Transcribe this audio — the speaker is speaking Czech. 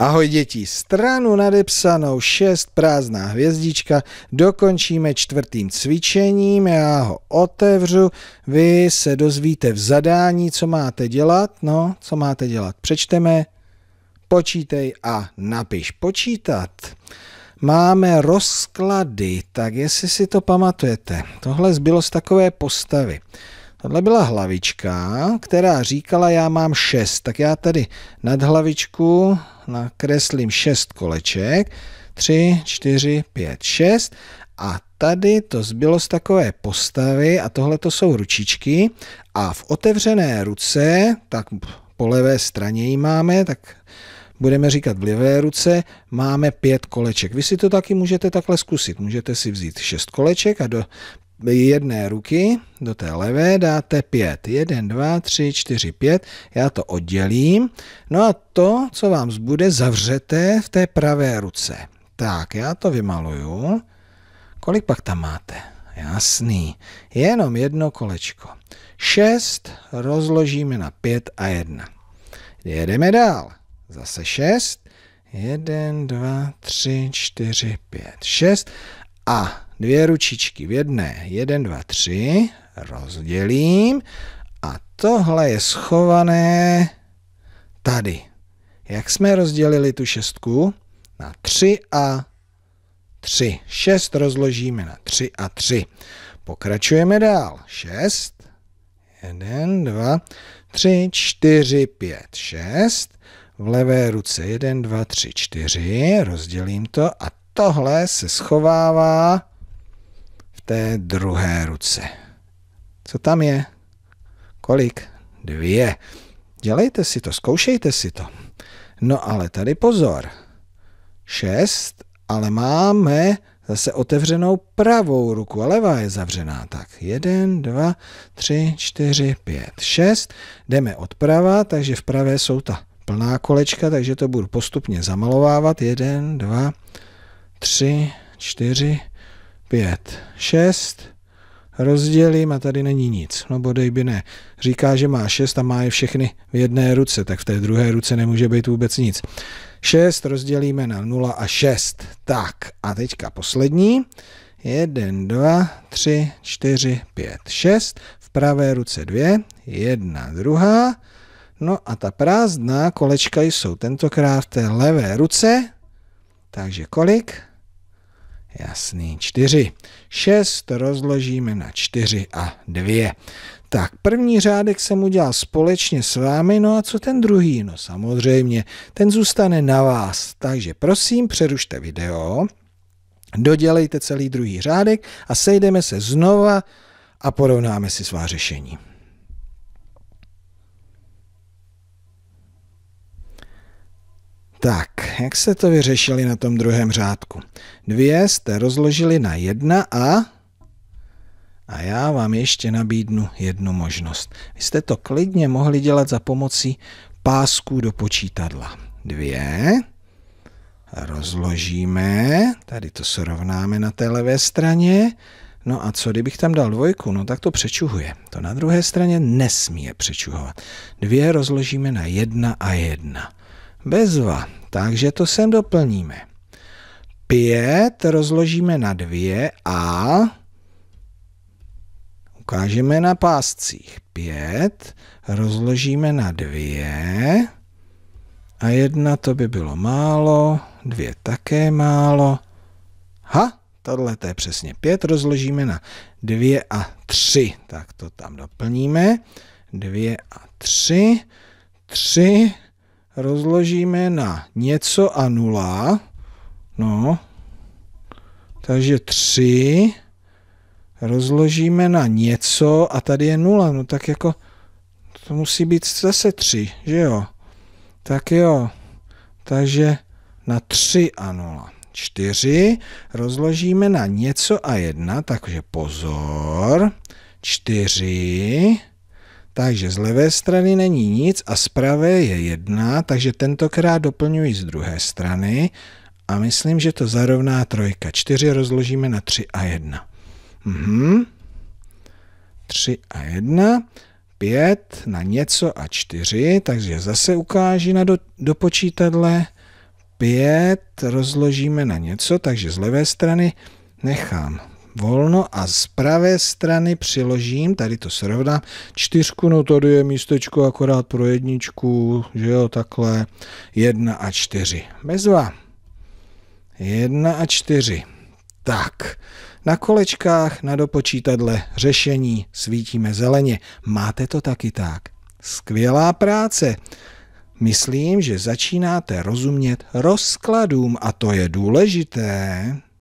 Ahoj děti, stranu nadepsanou 6 prázdná hvězdička dokončíme čtvrtým cvičením, já ho otevřu, vy se dozvíte v zadání, co máte dělat, no, co máte dělat, přečteme, počítej a napiš počítat. Máme rozklady, tak jestli si to pamatujete, tohle zbylo z takové postavy. Tohle byla hlavička, která říkala, já mám 6. Tak já tady nad hlavičku nakreslím 6 koleček. 3, 4, 5, 6. A tady to zbylo z takové postavy a tohle to jsou ručičky. A v otevřené ruce, tak po levé straně ji máme, tak budeme říkat v levé ruce, máme pět koleček. Vy si to taky můžete takhle zkusit. Můžete si vzít šest koleček a do jedné ruky, do té levé dáte 5. 1, 2, 3, 4, 5. Já to oddělím. No a to, co vám zbude, zavřete v té pravé ruce. Tak, já to vymaluju. Kolik pak tam máte? Jasný. Jenom jedno kolečko. 6 rozložíme na 5 a 1. Jedeme dál. Zase 6. 1, 2, 3, 4, 5, 6. A dvě ručičky v jedné, jeden, dva, tři, rozdělím a tohle je schované tady. Jak jsme rozdělili tu šestku? Na tři a tři. Šest rozložíme na tři a tři. Pokračujeme dál. Šest, jeden, dva, tři, čtyři, pět, šest. V levé ruce jeden, dva, tři, čtyři. rozdělím to a tohle se schovává té druhé ruce. Co tam je? Kolik? Dvě. Dělejte si to, zkoušejte si to. No ale tady pozor. Šest, ale máme zase otevřenou pravou ruku a levá je zavřená. Tak jeden, dva, tři, čtyři, pět, šest. Jdeme odprava, takže v pravé jsou ta plná kolečka, takže to budu postupně zamalovávat. Jeden, dva, tři, čtyři, 5, 6, rozdělím a tady není nic. No bodej by ne. Říká, že má 6 a má je všechny v jedné ruce, tak v té druhé ruce nemůže být vůbec nic. 6 rozdělíme na 0 a 6. Tak a teďka poslední. 1, 2, 3, 4, 5, 6. V pravé ruce 2, 1, 2. No a ta prázdná kolečka jsou tentokrát v té levé ruce. Takže kolik? Jasný, 4. 6 rozložíme na 4 a 2. Tak, první řádek jsem udělal společně s vámi, no a co ten druhý? No samozřejmě, ten zůstane na vás. Takže prosím, přerušte video, dodělejte celý druhý řádek a sejdeme se znova a porovnáme si svá řešení. Tak, jak se to vyřešili na tom druhém řádku? Dvě jste rozložili na jedna a... A já vám ještě nabídnu jednu možnost. Vy jste to klidně mohli dělat za pomocí pásků do počítadla. Dvě. Rozložíme. Tady to srovnáme na té levé straně. No a co, kdybych tam dal dvojku, no tak to přečuhuje. To na druhé straně nesmí je přečuhovat. Dvě rozložíme na jedna a jedna. Bezva takže to sem doplníme. 5 rozložíme na 2 a ukážeme na páscích. 5 rozložíme na 2 a 1 to by bylo málo, 2 také málo. Ha, tohle to je přesně 5, rozložíme na 2 a 3. Tak to tam doplníme. 2 a 3, 3, rozložíme na něco a nula, no, takže 3 rozložíme na něco a tady je nula, no tak jako to musí být zase 3, že jo? Tak jo, takže na 3 a 0. 4 rozložíme na něco a 1, takže pozor, 4 takže z levé strany není nic a z pravé je jedna, takže tentokrát doplňuji z druhé strany a myslím, že to zarovná trojka. čtyři rozložíme na tři a jedna. Mhm. Tři a jedna. Pět na něco a čtyři, takže zase ukáží na do, do počítadle. Pět rozložíme na něco, takže z levé strany nechám volno a z pravé strany přiložím, tady to srovnám, čtyřku, no tady je místečko akorát pro jedničku, že jo, takhle, jedna a čtyři. Mezva, jedna a čtyři. Tak, na kolečkách, na dopočítadle, řešení, svítíme zeleně. Máte to taky tak. Skvělá práce. Myslím, že začínáte rozumět rozkladům a to je důležité.